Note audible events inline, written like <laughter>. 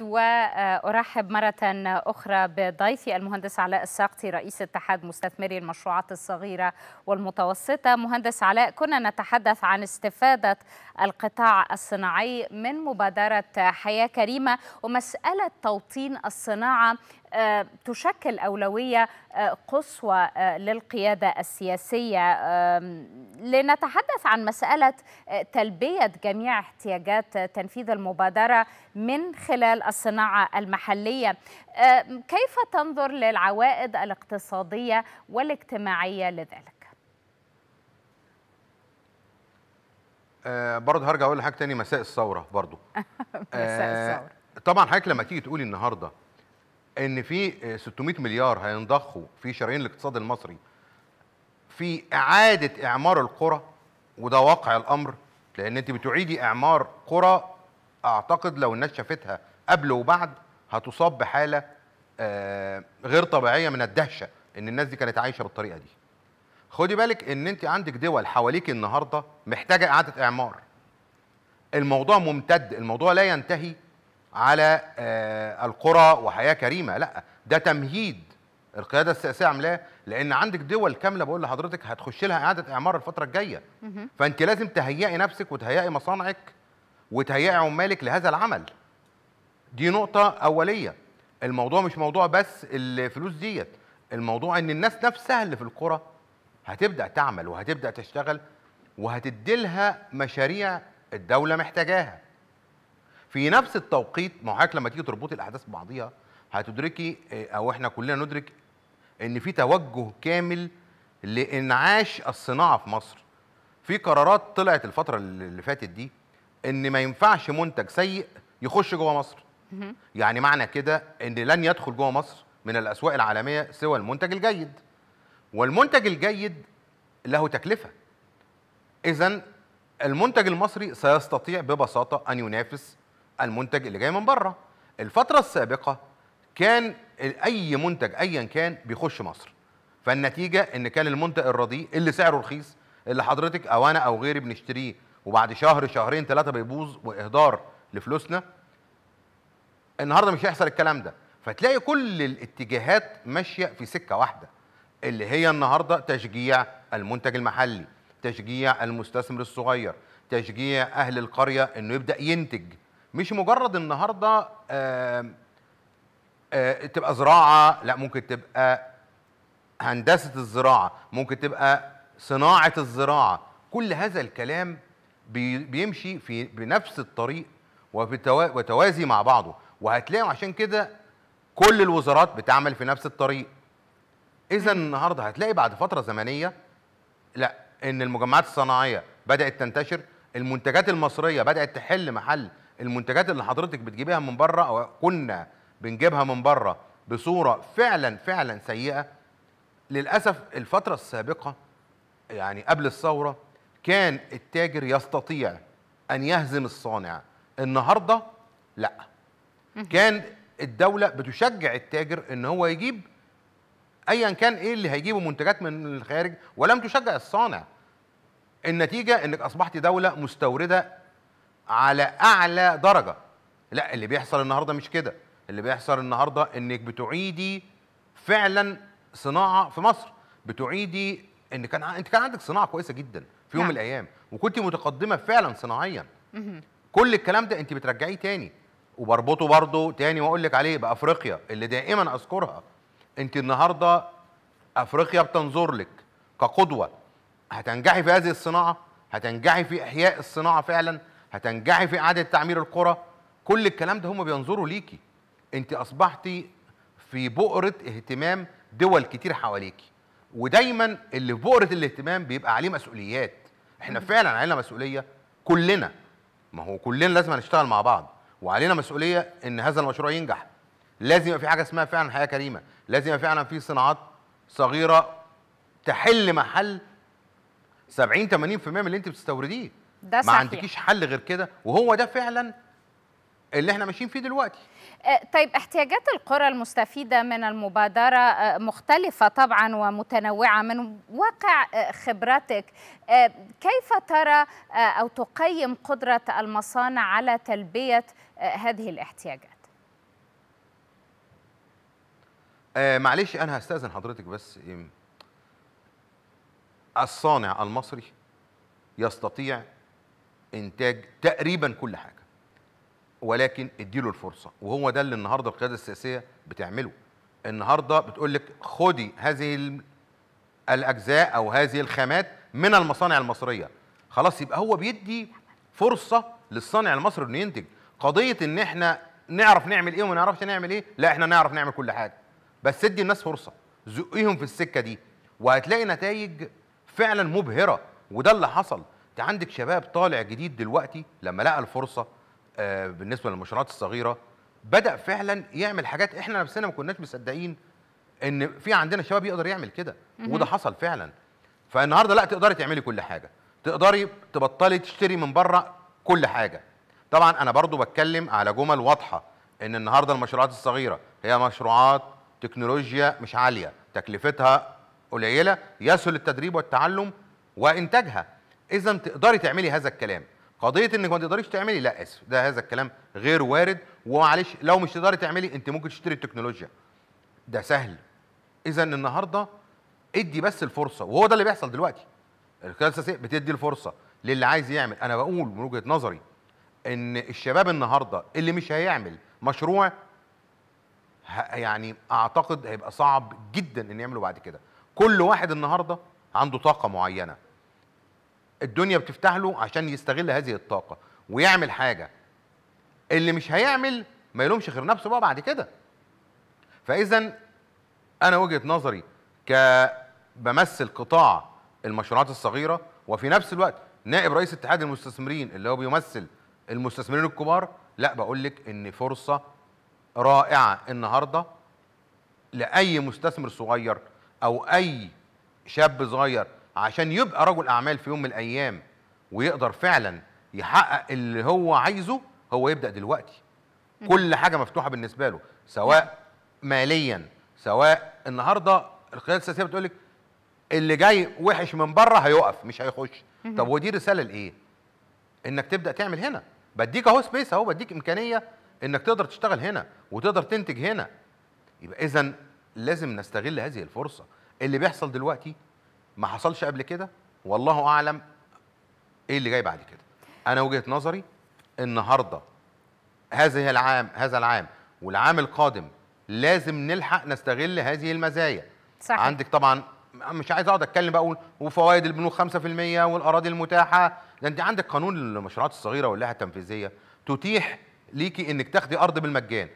وأرحب مرة أخرى بضيفي المهندس علاء الساقطي رئيس اتحاد مستثمري المشروعات الصغيرة والمتوسطة مهندس علاء كنا نتحدث عن استفادة القطاع الصناعي من مبادرة حياة كريمة ومسألة توطين الصناعة آه، تشكل أولوية آه، قصوى آه، للقيادة السياسية لنتحدث عن مسألة تلبية جميع احتياجات تنفيذ المبادرة من خلال الصناعة المحلية كيف تنظر للعوائد الاقتصادية والاجتماعية لذلك؟ آه برضه هرجع اقول لحاجه تاني مساء الثوره برضه <laughs> مساء الثوره آه طبعا حضرتك لما تيجي تقولي النهارده ان في 600 آه، مليار هينضخوا في شرايين الاقتصاد المصري في اعاده اعمار القرى وده واقع الامر لان انت بتعيدي اعمار قرى اعتقد لو الناس شافتها قبل وبعد هتصاب بحاله آه، غير طبيعيه من الدهشه ان الناس دي كانت عايشه بالطريقه دي خدي بالك ان انت عندك دول حواليك النهارده محتاجه اعاده اعمار الموضوع ممتد الموضوع لا ينتهي على آه، القرى وحياه كريمه لا ده تمهيد القياده السياسيه عاملاه لان عندك دول كامله بقول لحضرتك هتخش لها اعاده اعمار الفتره الجايه فانت لازم تهيئي نفسك وتهيئي مصانعك وتهيئي عمالك لهذا العمل دي نقطه اوليه الموضوع مش موضوع بس الفلوس ديت الموضوع ان الناس نفسها اللي في القرى هتبدا تعمل وهتبدا تشتغل وهتدي لها مشاريع الدوله محتاجاها في نفس التوقيت ما حضرتك لما تيجي تربطي الاحداث ببعضيها هتدركي آه، او احنا كلنا ندرك ان في توجه كامل لانعاش الصناعه في مصر في قرارات طلعت الفتره اللي فاتت دي ان ما ينفعش منتج سيء يخش جوه مصر يعني معنى كده ان لن يدخل جوه مصر من الاسواق العالميه سوى المنتج الجيد والمنتج الجيد له تكلفه اذا المنتج المصري سيستطيع ببساطه ان ينافس المنتج اللي جاي من بره الفترة السابقة كان أي منتج أيا كان بيخش مصر فالنتيجة إن كان المنتج الرديء اللي سعره رخيص اللي حضرتك أو أنا أو غيري بنشتريه وبعد شهر شهرين ثلاثة بيبوظ وإهدار لفلوسنا النهاردة مش هيحصل الكلام ده فتلاقي كل الاتجاهات ماشية في سكة واحدة اللي هي النهاردة تشجيع المنتج المحلي تشجيع المستثمر الصغير تشجيع أهل القرية أنه يبدأ ينتج مش مجرد النهارده آه، آه، تبقى زراعه لا ممكن تبقى هندسه الزراعه ممكن تبقى صناعه الزراعه كل هذا الكلام بيمشي في بنفس الطريق وتوازي مع بعضه وهتلاقوا عشان كده كل الوزارات بتعمل في نفس الطريق اذا النهارده هتلاقي بعد فتره زمنيه لا ان المجمعات الصناعيه بدات تنتشر المنتجات المصريه بدات تحل محل المنتجات اللي حضرتك بتجيبيها من بره او كنا بنجيبها من بره بصوره فعلا فعلا سيئه للاسف الفتره السابقه يعني قبل الثوره كان التاجر يستطيع ان يهزم الصانع النهارده لا كان الدوله بتشجع التاجر ان هو يجيب ايا كان ايه اللي هيجيبه منتجات من الخارج ولم تشجع الصانع النتيجه انك اصبحت دوله مستورده على اعلى درجه لا اللي بيحصل النهارده مش كده اللي بيحصل النهارده انك بتعيدي فعلا صناعه في مصر بتعيدي ان كان انت كان عندك صناعه كويسه جدا في يوم نعم. من الايام وكنت متقدمه فعلا صناعيا كل الكلام ده انت بترجعيه تاني وبربطه برضه تاني واقول لك عليه بافريقيا اللي دائما اذكرها انت النهارده افريقيا بتنظر لك كقدوه هتنجحي في هذه الصناعه هتنجحي في احياء الصناعه فعلا هتنجحي في اعاده تعمير القرى كل الكلام ده هم بينظروا ليكي انت اصبحتي في بؤره اهتمام دول كتير حواليكي ودايما اللي في بؤره الاهتمام بيبقى عليه مسؤوليات احنا فعلا علينا مسؤوليه كلنا ما هو كلنا لازم نشتغل مع بعض وعلينا مسؤوليه ان هذا المشروع ينجح لازم يبقى في حاجه اسمها فعلا حياه كريمه لازم يبقى فعلا في صناعات صغيره تحل محل 70 80% من اللي انت بتستورديه ده ما صحيح. عندكيش حل غير كده وهو ده فعلا اللي احنا ماشيين فيه دلوقتي آه، طيب احتياجات القرى المستفيده من المبادره آه، مختلفه طبعا ومتنوعه من واقع آه، خبراتك كيف ترى او تقيم قدره المصانع على تلبيه هذه الاحتياجات آه معلش انا هستاذن حضرتك بس الصانع المصري يستطيع انتاج تقريبا كل حاجه ولكن اديله الفرصه وهو ده اللي النهارده القياده السياسيه بتعمله النهارده بتقول لك خدي هذه الاجزاء او هذه الخامات من المصانع المصريه خلاص يبقى هو بيدي فرصه للصانع المصري انه ينتج قضيه ان احنا نعرف نعمل ايه وما نعرفش نعمل ايه لا احنا نعرف نعمل كل حاجه بس ادي الناس فرصه زقيهم في السكه دي وهتلاقي نتائج فعلا مبهره وده اللي حصل انت عندك شباب طالع جديد دلوقتي لما لقى الفرصه آه، بالنسبه للمشروعات الصغيره بدا فعلا يعمل حاجات احنا نفسنا ما كناش مصدقين ان في عندنا شباب يقدر يعمل كده وده حصل فعلا فالنهارده لا تقدري تعملي كل حاجه تقدري تبطلي تشتري من بره كل حاجه طبعا انا برضو بتكلم على جمل واضحه ان النهارده المشروعات الصغيره هي مشروعات تكنولوجيا مش عاليه تكلفتها قليله يسهل التدريب والتعلم وانتاجها اذا تقدري تعملي هذا الكلام قضيه انك ما تقدريش تعملي لا اسف ده هذا الكلام غير وارد ومعلش لو مش تقدري تعملي انت ممكن تشتري التكنولوجيا ده سهل اذا النهارده ادي بس الفرصه وهو ده اللي بيحصل دلوقتي القياده السياسيه بتدي الفرصه للي عايز يعمل انا بقول من وجهه نظري ان الشباب النهارده اللي مش هيعمل مشروع يعني اعتقد هيبقى صعب جدا ان يعمله بعد كده كل واحد النهارده عنده طاقه معينه الدنيا بتفتح له عشان يستغل هذه الطاقه ويعمل حاجه اللي مش هيعمل ما يلومش غير نفسه بقى بعد كده فاذا انا وجهه نظري كبمثل بمثل قطاع المشروعات الصغيره وفي نفس الوقت نائب رئيس اتحاد المستثمرين اللي هو بيمثل المستثمرين الكبار لا بقول لك ان فرصه رائعه النهارده لاي مستثمر صغير او اي شاب صغير عشان يبقى رجل اعمال في يوم من الايام ويقدر فعلا يحقق اللي هو عايزه هو يبدا دلوقتي كل حاجه مفتوحه بالنسبه له سواء ماليا سواء النهارده القياده السياسيه بتقول لك اللي جاي وحش من بره هيقف مش هيخش طب ودي رساله لايه انك تبدا تعمل هنا بديك اهو سبيس اهو بديك امكانيه انك تقدر تشتغل هنا وتقدر تنتج هنا يبقى اذا لازم نستغل هذه الفرصه اللي بيحصل دلوقتي ما حصلش قبل كده والله اعلم ايه اللي جاي بعد كده انا وجهه نظري النهارده هذه العام هذا العام والعام القادم لازم نلحق نستغل هذه المزايا صحيح. عندك طبعا مش عايز اقعد اتكلم بقى وفوائد البنوك 5% والاراضي المتاحه ده انت عندك قانون المشروعات الصغيره واللائحه التنفيذيه تتيح ليكي انك تاخدي ارض بالمجان